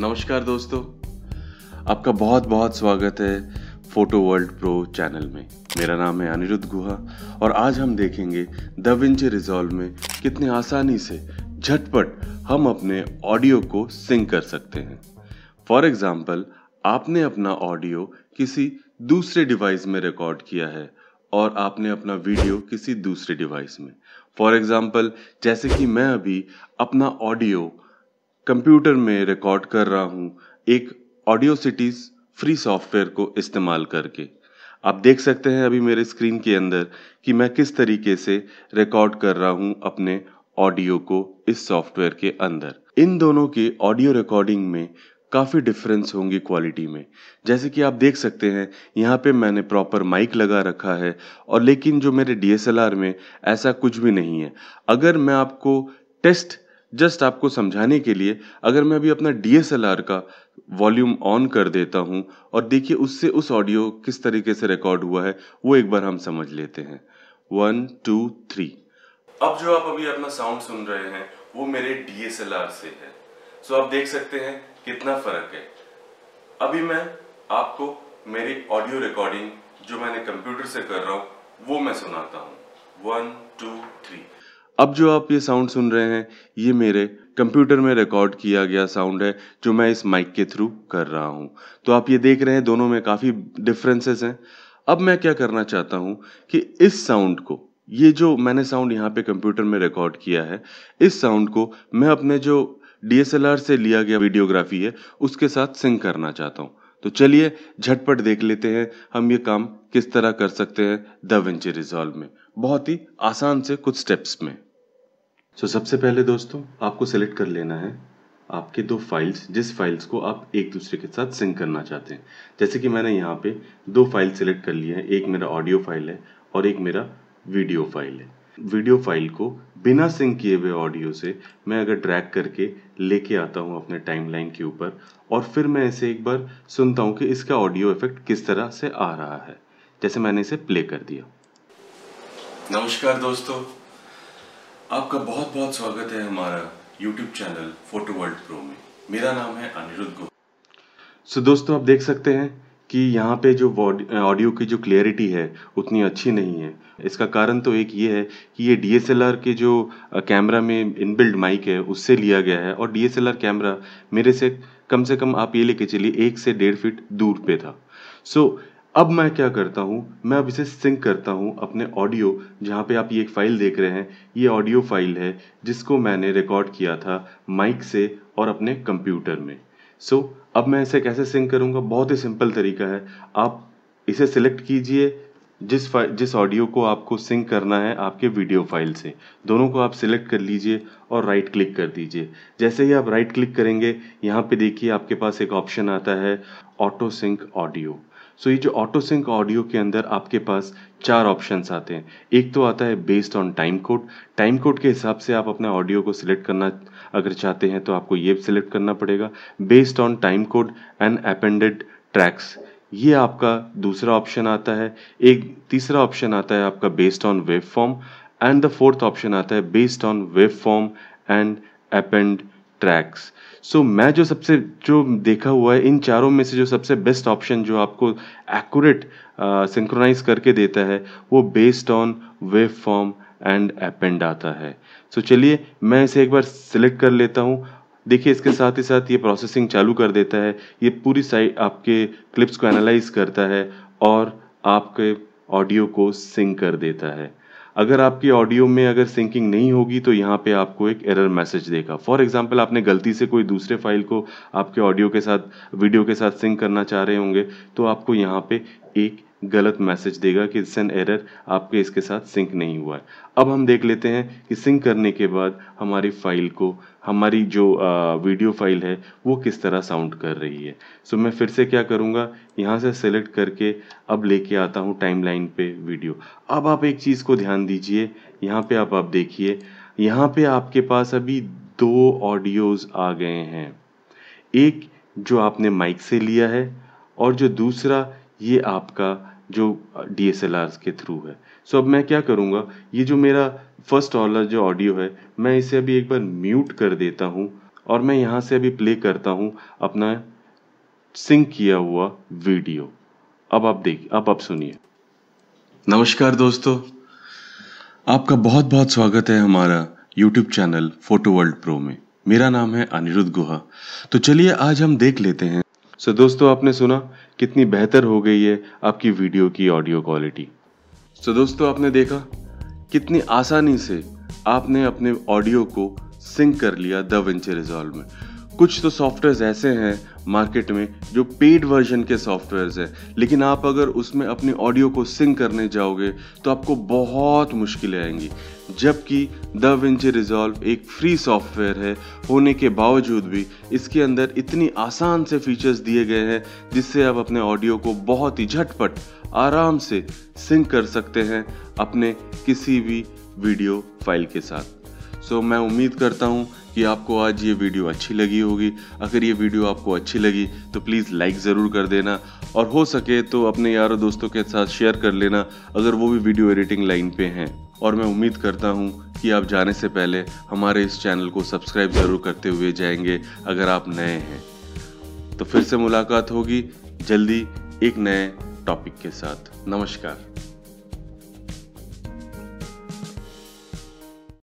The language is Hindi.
नमस्कार दोस्तों आपका बहुत बहुत स्वागत है फोटो वर्ल्ड प्रो चैनल में मेरा नाम है अनिरुद्ध गुहा और आज हम देखेंगे दविंची रिजॉल्व में कितने आसानी से झटपट हम अपने ऑडियो को सिंक कर सकते हैं फॉर एग्ज़ाम्पल आपने अपना ऑडियो किसी दूसरे डिवाइस में रिकॉर्ड किया है और आपने अपना वीडियो किसी दूसरे डिवाइस में फॉर एग्ज़ाम्पल जैसे कि मैं अभी अपना ऑडियो कंप्यूटर में रिकॉर्ड कर रहा हूँ एक ऑडियो सिटीज़ फ्री सॉफ्टवेयर को इस्तेमाल करके आप देख सकते हैं अभी मेरे स्क्रीन के अंदर कि मैं किस तरीके से रिकॉर्ड कर रहा हूँ अपने ऑडियो को इस सॉफ्टवेयर के अंदर इन दोनों के ऑडियो रिकॉर्डिंग में काफ़ी डिफरेंस होंगी क्वालिटी में जैसे कि आप देख सकते हैं यहाँ पे मैंने प्रॉपर माइक लगा रखा है और लेकिन जो मेरे डी में ऐसा कुछ भी नहीं है अगर मैं आपको टेस्ट जस्ट आपको समझाने के लिए अगर मैं अभी अपना डी का वॉल्यूम ऑन कर देता हूँ और देखिए उससे उस ऑडियो किस तरीके से रिकॉर्ड हुआ है वो एक बार हम समझ लेते हैं वन टू थ्री अब जो आप अभी अपना साउंड सुन रहे हैं वो मेरे डी से है सो आप देख सकते हैं कितना फर्क है अभी मैं आपको मेरी ऑडियो रिकॉर्डिंग जो मैंने कंप्यूटर से कर रहा हूँ वो मैं सुनाता हूँ वन टू थ्री अब जो आप ये साउंड सुन रहे हैं ये मेरे कंप्यूटर में रिकॉर्ड किया गया साउंड है जो मैं इस माइक के थ्रू कर रहा हूँ तो आप ये देख रहे हैं दोनों में काफ़ी डिफरेंसेस हैं अब मैं क्या करना चाहता हूँ कि इस साउंड को ये जो मैंने साउंड यहाँ पे कंप्यूटर में रिकॉर्ड किया है इस साउंड को मैं अपने जो डी से लिया गया वीडियोग्राफी है उसके साथ सिंक करना चाहता हूँ तो चलिए झटपट देख लेते हैं हम ये काम किस तरह कर सकते हैं द विंची रिजॉल्व में बहुत ही आसान से कुछ स्टेप्स में सो so, सबसे पहले दोस्तों आपको सेलेक्ट कर लेना है आपके दो फाइल्स जिस फाइल्स को आप एक दूसरे के साथ सिंक करना चाहते हैं जैसे कि मैंने यहाँ पे दो फाइल सेलेक्ट कर लिए है एक मेरा ऑडियो फाइल है और एक मेरा वीडियो फाइल है वीडियो फाइल को बिना सिंक किए हुए ऑडियो से मैं अगर ड्रैग करके लेके आता हूँ अपने टाइमलाइन के ऊपर और फिर मैं इसे एक बार सुनता हूँ कि इसका ऑडियो इफेक्ट किस तरह से आ रहा है जैसे मैंने इसे प्ले कर दिया नमस्कार दोस्तों आपका बहुत बहुत स्वागत है हमारा YouTube channel Photo World Pro में मेरा नाम है अनिरुद्ध गो सो so, दोस्तों आप देख सकते हैं कि यहाँ पे जो ऑडियो की जो क्लियरिटी है उतनी अच्छी नहीं है इसका कारण तो एक ये है कि ये डी के जो कैमरा में इनबिल्ड माइक है उससे लिया गया है और डी कैमरा मेरे से कम से कम आप ये लेके चलिए एक से डेढ़ फीट दूर पे था सो so, अब मैं क्या करता हूँ मैं अब इसे सिंक करता हूँ अपने ऑडियो जहाँ पे आप ये एक फ़ाइल देख रहे हैं ये ऑडियो फाइल है जिसको मैंने रिकॉर्ड किया था माइक से और अपने कंप्यूटर में सो so, अब मैं इसे कैसे सिंक करूँगा बहुत ही सिंपल तरीका है आप इसे सिलेक्ट कीजिए जिस जिस ऑडियो को आपको सिंक करना है आपके वीडियो फाइल से दोनों को आप सिलेक्ट कर लीजिए और राइट क्लिक कर दीजिए जैसे ही आप राइट क्लिक करेंगे यहाँ पे देखिए आपके पास एक ऑप्शन आता है ऑटो सिंक ऑडियो सो ये जो ऑटो सिंक ऑडियो के अंदर आपके पास चार ऑप्शंस आते हैं एक तो आता है based on time code time code के हिसाब से आप अपना ऑडियो को सिलेक्ट करना अगर चाहते हैं तो आपको ये सिलेक्ट करना पड़ेगा based on time code and appended tracks ये आपका दूसरा ऑप्शन आता है एक तीसरा ऑप्शन आता है आपका based on web form and the fourth option आता है based on web form and append tracks so so, मैं जो सबसे जो देखा हुआ है इन चारों में से जो सबसे बेस्ट ऑप्शन जो आपको एक्यूरेट सिंक्रोनाइज uh, करके देता है वो based on wave form and append आता है सो so, चलिए मैं इसे एक बार सिलेक्ट कर लेता हूँ देखिए इसके साथ ही साथ ये प्रोसेसिंग चालू कर देता है ये पूरी साइड आपके क्लिप्स को एनालाइज करता है और आपके ऑडियो को सिंक कर देता है अगर आपकी ऑडियो में अगर सिंकिंग नहीं होगी तो यहाँ पे आपको एक एरर मैसेज देगा फॉर एग्जाम्पल आपने गलती से कोई दूसरे फाइल को आपके ऑडियो के साथ वीडियो के साथ सिंक करना चाह रहे होंगे तो आपको यहाँ पे एक गलत मैसेज देगा कि इट्स एन एरर आपके इसके साथ सिंक नहीं हुआ है अब हम देख लेते हैं कि सिंक करने के बाद हमारी फाइल को हमारी जो आ, वीडियो फाइल है वो किस तरह साउंड कर रही है सो so, मैं फिर से क्या करूँगा यहाँ से सेलेक्ट करके अब लेके आता हूँ टाइमलाइन पे वीडियो अब आप एक चीज़ को ध्यान दीजिए यहाँ पे आप आप देखिए यहाँ पे आपके पास अभी दो ऑडियोज़ आ गए हैं एक जो आपने माइक से लिया है और जो दूसरा ये आपका जो डी एस एल आर के थ्रू है सो so, अब मैं क्या करूँगा ये जो मेरा फर्स्ट ऑलर जो ऑडियो है मैं इसे अभी एक बार म्यूट कर देता हूँ और मैं यहाँ से अभी प्ले करता हूँ अपना सिंक किया हुआ वीडियो अब आप देख अब आप सुनिए नमस्कार दोस्तों आपका बहुत बहुत स्वागत है हमारा YouTube channel Photo World Pro में मेरा नाम है अनिरुद्ध गुहा तो चलिए आज हम देख लेते हैं सो दोस्तों आपने सुना कितनी बेहतर हो गई है आपकी वीडियो की ऑडियो क्वालिटी सो दोस्तों आपने देखा कितनी आसानी से आपने अपने ऑडियो को सिंक कर लिया द विंचर रिजॉल्व में कुछ तो सॉफ्टवेयर्स ऐसे हैं मार्केट में जो पेड वर्जन के सॉफ्टवेयर्स हैं लेकिन आप अगर उसमें अपने ऑडियो को सिंक करने जाओगे तो आपको बहुत मुश्किलें आएंगी जबकि द विंची रिजॉल्व एक फ्री सॉफ्टवेयर है होने के बावजूद भी इसके अंदर इतनी आसान से फीचर्स दिए गए हैं जिससे आप अपने ऑडियो को बहुत ही झटपट आराम से सिंक कर सकते हैं अपने किसी भी वीडियो फाइल के साथ सो मैं उम्मीद करता हूँ कि आपको आज ये वीडियो अच्छी लगी होगी अगर ये वीडियो आपको अच्छी लगी तो प्लीज़ लाइक ज़रूर कर देना और हो सके तो अपने यारों दोस्तों के साथ शेयर कर लेना अगर वो भी वीडियो एडिटिंग लाइन पे हैं और मैं उम्मीद करता हूँ कि आप जाने से पहले हमारे इस चैनल को सब्सक्राइब ज़रूर करते हुए जाएंगे अगर आप नए हैं तो फिर से मुलाकात होगी जल्दी एक नए टॉपिक के साथ नमस्कार